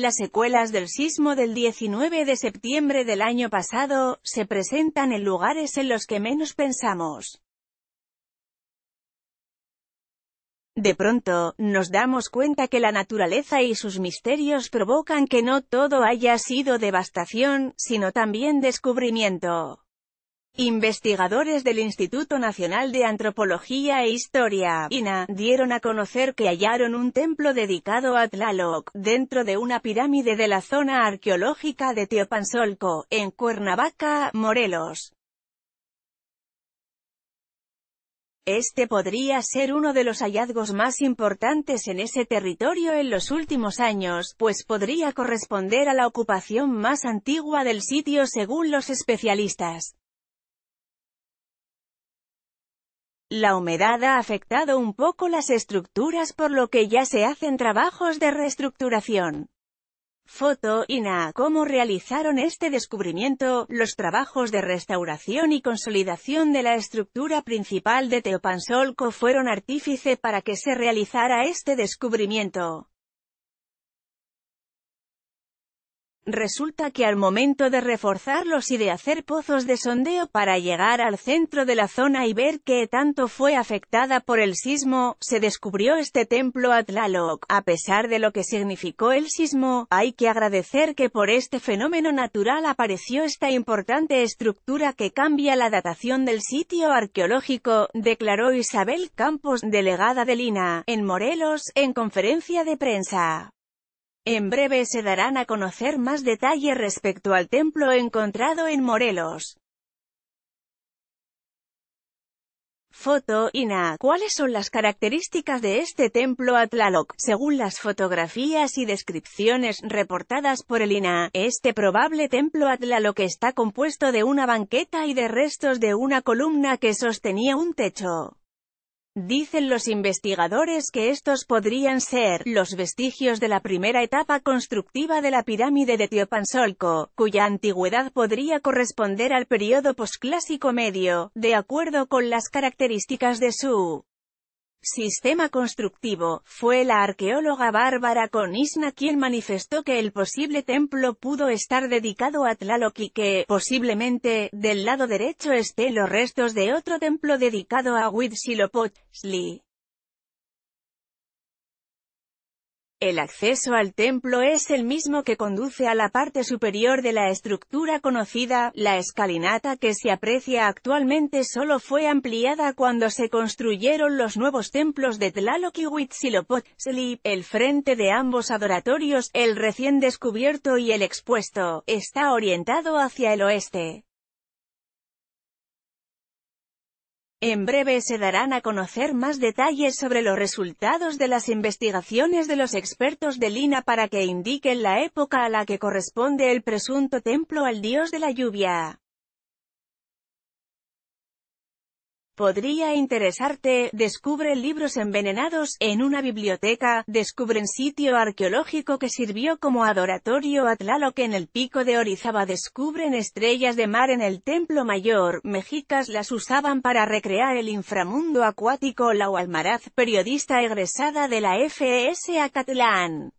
Las secuelas del sismo del 19 de septiembre del año pasado, se presentan en lugares en los que menos pensamos. De pronto, nos damos cuenta que la naturaleza y sus misterios provocan que no todo haya sido devastación, sino también descubrimiento. Investigadores del Instituto Nacional de Antropología e Historia, INA, dieron a conocer que hallaron un templo dedicado a Tlaloc, dentro de una pirámide de la zona arqueológica de Teopansolco, en Cuernavaca, Morelos. Este podría ser uno de los hallazgos más importantes en ese territorio en los últimos años, pues podría corresponder a la ocupación más antigua del sitio según los especialistas. La humedad ha afectado un poco las estructuras por lo que ya se hacen trabajos de reestructuración. Foto, INA. ¿Cómo realizaron este descubrimiento? Los trabajos de restauración y consolidación de la estructura principal de Teopansolco fueron artífice para que se realizara este descubrimiento. Resulta que al momento de reforzarlos y de hacer pozos de sondeo para llegar al centro de la zona y ver qué tanto fue afectada por el sismo, se descubrió este templo Atlaloc. A pesar de lo que significó el sismo, hay que agradecer que por este fenómeno natural apareció esta importante estructura que cambia la datación del sitio arqueológico, declaró Isabel Campos, delegada de Lina, en Morelos, en conferencia de prensa. En breve se darán a conocer más detalles respecto al templo encontrado en Morelos. Foto INA ¿Cuáles son las características de este templo atlaloc? Según las fotografías y descripciones reportadas por el INA, este probable templo atlaloc está compuesto de una banqueta y de restos de una columna que sostenía un techo. Dicen los investigadores que estos podrían ser los vestigios de la primera etapa constructiva de la pirámide de Teopansolco, cuya antigüedad podría corresponder al periodo posclásico medio, de acuerdo con las características de su Sistema constructivo, fue la arqueóloga Bárbara Conisna quien manifestó que el posible templo pudo estar dedicado a Tlaloc y que, posiblemente, del lado derecho esté los restos de otro templo dedicado a Huitzilopochtli. El acceso al templo es el mismo que conduce a la parte superior de la estructura conocida, la escalinata que se aprecia actualmente solo fue ampliada cuando se construyeron los nuevos templos de Tlaloc y Huitzilopochtli, el frente de ambos adoratorios, el recién descubierto y el expuesto, está orientado hacia el oeste. En breve se darán a conocer más detalles sobre los resultados de las investigaciones de los expertos de Lina para que indiquen la época a la que corresponde el presunto templo al dios de la lluvia. Podría interesarte, descubre libros envenenados, en una biblioteca, descubren sitio arqueológico que sirvió como adoratorio a Tlaloc en el pico de Orizaba, descubren estrellas de mar en el templo mayor, mexicas las usaban para recrear el inframundo acuático la Almaraz, periodista egresada de la FS e Acatlán.